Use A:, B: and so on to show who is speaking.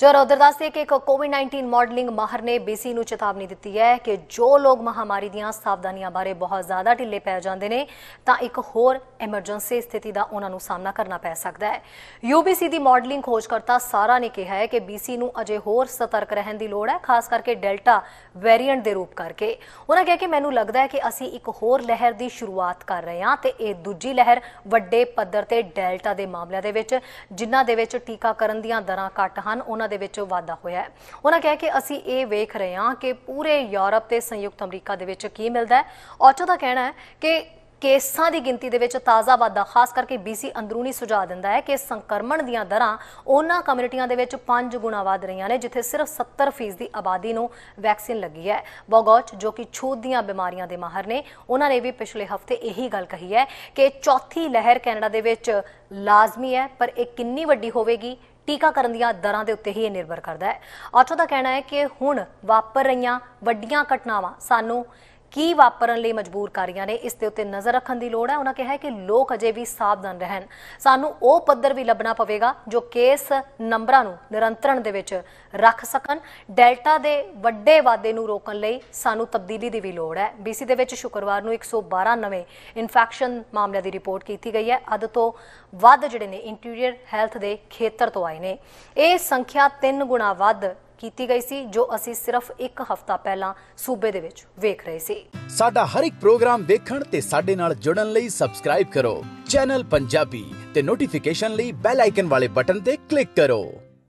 A: ਜੋ ਉਧਰ ਦੱਸਦੇ ਕਿ ਇੱਕ ਕੋਵਿਡ-19 ਮਾਡਲਿੰਗ ਮਾਹਰ ਨੇ ਬੀਸੀ ਨੂੰ ਚੇਤਾਵਨੀ ਦਿੱਤੀ ਹੈ ਕਿ ਜੋ ਲੋਕ ਮਹਾਮਾਰੀ ਦੀਆਂ ਸਾਵਧਾਨੀਆਂ ਬਾਰੇ ਬਹੁਤ ਜ਼ਿਆਦਾ ਢਿੱਲੇ ਪੈ ਜਾਂਦੇ ਨੇ ਤਾਂ ਇੱਕ ਹੋਰ ਐਮਰਜੈਂਸੀ ਸਥਿਤੀ ਦਾ ਉਹਨਾਂ ਨੂੰ ਸਾਹਮਣਾ ਕਰਨਾ ਪੈ ਸਕਦਾ ਹੈ ਯੂਬੀਸੀ ਦੀ ਮਾਡਲਿੰਗ ਖੋਜਕਰਤਾ ਸਾਰਾ ਨੇ ਕਿਹਾ ਹੈ ਕਿ ਬੀਸੀ ਨੂੰ ਅਜੇ ਹੋਰ ਸਤਰਕ ਰਹਿਣ ਦੀ ਲੋੜ ਹੈ ਖਾਸ ਕਰਕੇ ਡੈਲਟਾ ਵੇਰੀਐਂਟ ਦੇ ਰੂਪ ਕਰਕੇ ਉਹਨਾਂ ਕਿਹਾ ਕਿ ਮੈਨੂੰ ਲੱਗਦਾ ਹੈ ਕਿ ਅਸੀਂ ਇੱਕ ਹੋਰ ਲਹਿਰ ਦੀ ਸ਼ੁਰੂਆਤ ਕਰ ਰਹੇ ਹਾਂ ਤੇ ਇਹ ਦੂਜੀ ਲਹਿਰ ਵੱਡੇ ਪੱਧਰ ਤੇ ਡੈਲਟਾ ਦੇ ਮਾਮਲਿਆਂ ਦੇ ਵਿੱਚ ਜਿਨ੍ਹਾਂ ਦੇ ਵਿੱਚ ਟੀਕਾਕਰਨ ਦੀਆਂ ਦਰਾਂ ਘਟ ਹਨ ਉਹਨਾਂ ਉਹਨਾਂ ਦੇ ਵਿੱਚ ਵਾਧਾ ਹੋਇਆ ਹੈ ਉਹਨਾਂ ਕਹੇ ਕਿ ਅਸੀਂ ਇਹ ਵੇਖ ਰਹੇ ਹਾਂ ਕਿ ਪੂਰੇ ਯੂਰਪ ਤੇ ਸੰਯੁਕਤ ਅਮਰੀਕਾ ਦੇ ਵਿੱਚ ਕੀ ਮਿਲਦਾ ਹੈ ਔਚੋ ਦਾ ਕਹਿਣਾ ਹੈ ਕਿ ਕੇਸਾਂ ਦੀ ਗਿਣਤੀ ਦੇ ਵਿੱਚ ਤਾਜ਼ਾ ਵਾਧਾ ਖਾਸ ਕਰਕੇ ਬੀਸੀ ਅੰਦਰੂਨੀ ਸੁਝਾਅ ਦਿੰਦਾ ਹੈ ਕਿ ਸੰਕਰਮਣ ਦੀਆਂ ਦਰਾਂ ਉਹਨਾਂ ਕਮਿਊਨਿਟੀਆਂ ਦੇ ਵਿੱਚ 5 ਗੁਣਾ ਵਧ ਰਹੀਆਂ ਨੇ ਜਿੱਥੇ ਸਿਰਫ 70% ਦੀ ਆਬਾਦੀ ਨੂੰ ਵੈਕਸੀਨ ਲੱਗੀ ਹੈ ਬੋਗੋਚ ਜੋ ਕਿ ਛੂਤ ਦੀਆਂ ਬਿਮਾਰੀਆਂ ਦੇ ਮਾਹਰ ਨੇ ਉਹਨਾਂ ਨੇ ਵੀ ਪਿਛਲੇ ਹਫਤੇ ਇਹੀ ਗੱਲ ਕਹੀ ਹੈ ਕਿ ਚੌਥੀ ਲਹਿਰ ਕੈਨੇਡਾ ਦੇ ਵਿੱਚ ਲਾਜ਼ਮੀ ਹੈ ਪਰ ਇਹ ਕਿੰਨੀ ਵੱਡੀ ਹੋਵੇਗੀ ਟੀਕਾਕਰਨ ਦੀਆਂ ਦਰਾਂ ਦੇ ਉੱਤੇ ਹੀ ਇਹ ਨਿਰਭਰ ਕਰਦਾ ਹੈ ਆਟੋ ਦਾ ਕਹਿਣਾ ਹੈ ਕਿ ਹੁਣ ਵਾਪਰ ਰਹੀਆਂ ਵੱਡੀਆਂ ਘਟਨਾਵਾਂ ਸਾਨੂੰ ਕੀ ਵਾਪਰਨ ਲਈ ਮਜਬੂਰ ਕਰ ਰਹੀਆਂ ਨੇ ਇਸ ਦੇ ਉੱਤੇ ਨਜ਼ਰ ਰੱਖਣ ਦੀ ਲੋੜ ਹੈ ਉਹਨਾਂ ਕਿਹਾ ਹੈ ਕਿ ਲੋਕ ਅਜੇ ਵੀ ਸਾਵਧਾਨ ਰਹਿਣ ਸਾਨੂੰ ਉਹ ਪੱਧਰ ਵੀ ਲੱਭਣਾ ਪਵੇਗਾ ਜੋ ਕੇਸ ਨੰਬਰਾਂ ਨੂੰ ਨਿਰੰਤਰਣ ਦੇ ਵਿੱਚ ਰੱਖ ਸਕਣ ਡੈਲਟਾ ਦੇ ਵੱਡੇ ਵਾਧੇ ਨੂੰ ਰੋਕਣ ਲਈ ਸਾਨੂੰ ਤਬਦੀਲੀ ਦੀ ਵੀ ਲੋੜ ਹੈ ਬੀਸੀ ਦੇ ਵਿੱਚ ਸ਼ੁੱਕਰਵਾਰ ਨੂੰ 112 ਨਵੇਂ ਇਨਫੈਕਸ਼ਨ ਮਾਮਲਿਆਂ ਦੀ ਰਿਪੋਰਟ ਕੀਤੀ ਗਈ ਹੈ ਅੱਧ ਤੋਂ ਵੱਧ ਜਿਹੜੇ ਨੇ ਇੰਟੀਰੀਅਰ ਹੈਲਥ ਦੇ ਖੇਤਰ ਤੋਂ ਆਏ ਨੇ ਇਹ ਸੰਖਿਆ 3 ਗੁਣਾ ਵੱਧ ਕੀਤੀ ਗਈ ਸੀ ਜੋ ਅਸੀਂ ਸਿਰਫ 1 ਹਫ਼ਤਾ ਪਹਿਲਾਂ ਸੂਬੇ ਦੇ ਵਿੱਚ ਵੇਖ ਰਹੇ ਸੀ
B: ਸਾਡਾ ਹਰ ਇੱਕ ਪ੍ਰੋਗਰਾਮ ਵੇਖਣ ਤੇ ਸਾਡੇ ਨਾਲ ਜੁੜਨ ਲਈ ਸਬਸਕ੍ਰਾਈਬ ਕਰੋ ਚੈਨਲ ਪੰਜਾਬੀ ਤੇ ਨੋਟੀਫਿਕੇਸ਼ਨ ਲਈ ਬੈਲ ਆਈਕਨ ਵਾਲੇ ਬਟਨ ਤੇ ਕਲਿੱਕ ਕਰੋ